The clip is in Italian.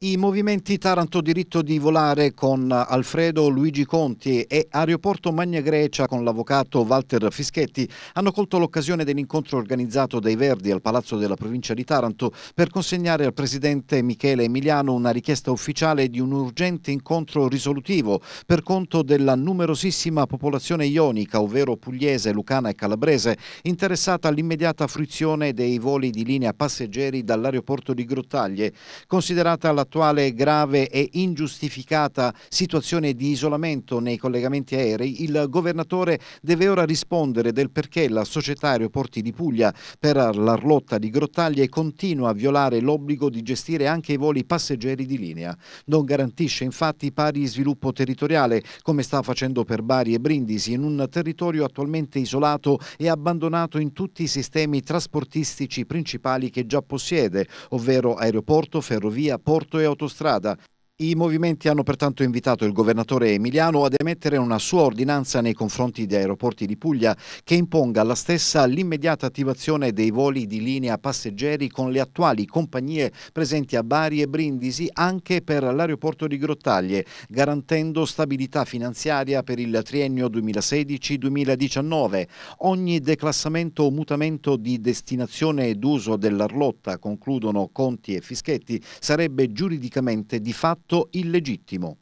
I movimenti Taranto diritto di volare con Alfredo Luigi Conti e Aeroporto Magna Grecia con l'avvocato Walter Fischetti hanno colto l'occasione dell'incontro organizzato dai Verdi al Palazzo della Provincia di Taranto per consegnare al presidente Michele Emiliano una richiesta ufficiale di un urgente incontro risolutivo per conto della numerosissima popolazione ionica, ovvero pugliese, lucana e calabrese, interessata all'immediata fruizione dei voli di linea passeggeri dall'aeroporto di Grottaglie, considerata la l'attuale grave e ingiustificata situazione di isolamento nei collegamenti aerei, il governatore deve ora rispondere del perché la società Aeroporti di Puglia per l'Arlotta di Grottaglie continua a violare l'obbligo di gestire anche i voli passeggeri di linea. Non garantisce infatti pari sviluppo territoriale, come sta facendo per Bari e Brindisi, in un territorio attualmente isolato e abbandonato in tutti i sistemi trasportistici principali che già possiede, ovvero aeroporto, ferrovia, porto e autostrada. I movimenti hanno pertanto invitato il governatore Emiliano ad emettere una sua ordinanza nei confronti di aeroporti di Puglia che imponga alla stessa l'immediata attivazione dei voli di linea passeggeri con le attuali compagnie presenti a Bari e Brindisi anche per l'aeroporto di Grottaglie, garantendo stabilità finanziaria per il triennio 2016-2019. Ogni declassamento o mutamento di destinazione ed uso dell'Arlotta, concludono Conti e Fischetti, sarebbe giuridicamente di fatto atto illegittimo.